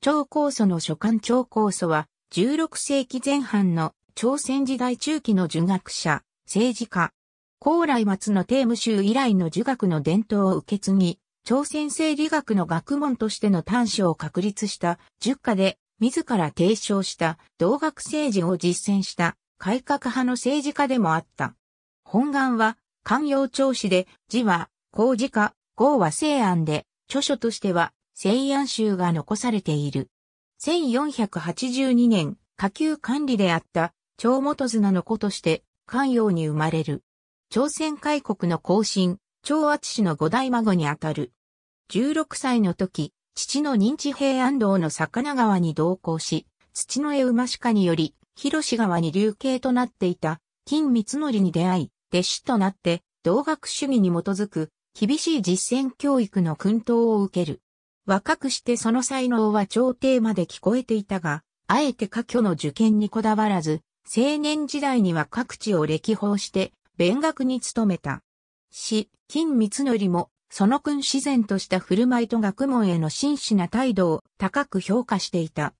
長酵素の書簡長酵素は、16世紀前半の朝鮮時代中期の儒学者、政治家。高来末の帝ー宗以来の儒学の伝統を受け継ぎ、朝鮮生理学の学問としての端子を確立した十家で、自ら提唱した同学政治を実践した改革派の政治家でもあった。本願は、官用長子で、字は、公事家、号は西安で、著書としては、西安州が残されている。1482年、下級管理であった蝶元綱の子として関陽に生まれる。朝鮮開国の後進、蝶厚氏の五代孫にあたる。16歳の時、父の認知平安道の魚川に同行し、土の絵馬鹿により、広川に流刑となっていた、金光則に出会い、弟子となって、同学主義に基づく、厳しい実践教育の訓導を受ける。若くしてその才能は朝廷まで聞こえていたが、あえて科挙の受験にこだわらず、青年時代には各地を歴訪して、勉学に努めた。し、金光則も、その君自然とした振る舞いと学問への真摯な態度を高く評価していた。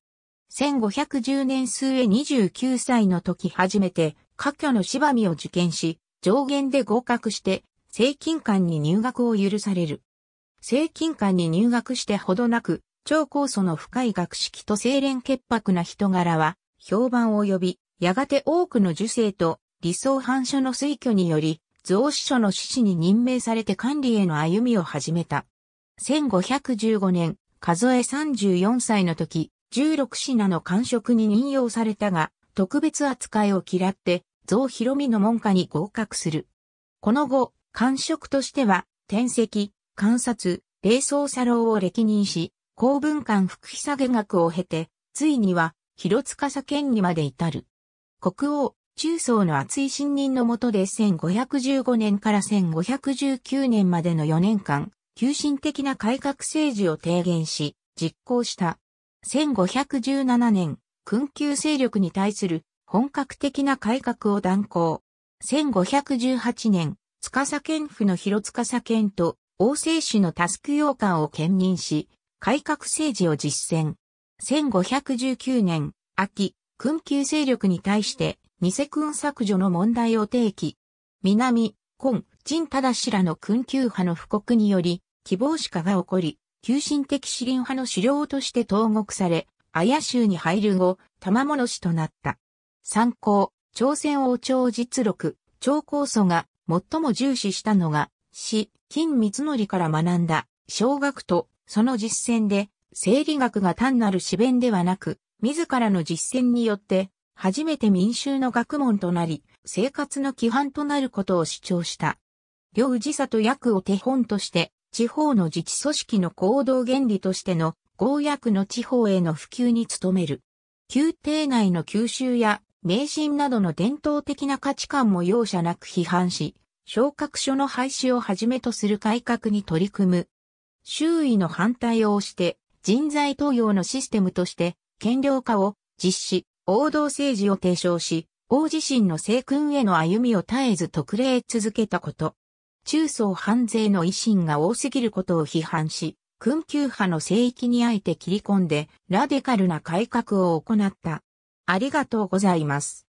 1510年末29歳の時初めて、科挙の芝見を受験し、上限で合格して、正金館に入学を許される。正近官に入学してほどなく、超高素の深い学識と精錬潔白な人柄は、評判を呼び、やがて多くの受精と理想反射の推挙により、増子書の志士に任命されて管理への歩みを始めた。1515年、数え34歳の時、16品の官職に任用されたが、特別扱いを嫌って、増広美の門下に合格する。この後、官職としては、転籍、観察、霊宗佐郎を歴任し、公文館副被下げ学を経て、ついには、広司県にまで至る。国王、中層の厚い信任のもとで1515年から1519年までの4年間、急進的な改革政治を提言し、実行した。1517年、訓急勢力に対する本格的な改革を断行。1518年、司県府の広司県と王政主のタスク要官を兼任し、改革政治を実践。1519年、秋、君級勢力に対して、偽君削除の問題を提起。南、今、陳忠氏らの君級派の布告により、希望歯科が起こり、急進的士林派の狩猟として投獄され、綾州に入る後、玉物氏となった。参考、朝鮮王朝実録、朝高祖が最も重視したのが、し、金光則から学んだ、小学と、その実践で、生理学が単なる詩弁ではなく、自らの実践によって、初めて民衆の学問となり、生活の規範となることを主張した。両氏里役を手本として、地方の自治組織の行動原理としての、合役の地方への普及に努める。宮廷内の吸収や、迷信などの伝統的な価値観も容赦なく批判し、昇格書の廃止をはじめとする改革に取り組む。周囲の反対を押して人材登用のシステムとして権量化を実施、王道政治を提唱し、王自身の政君への歩みを絶えず特例続けたこと。中層反税の維新が多すぎることを批判し、君級派の聖域にあえて切り込んで、ラデカルな改革を行った。ありがとうございます。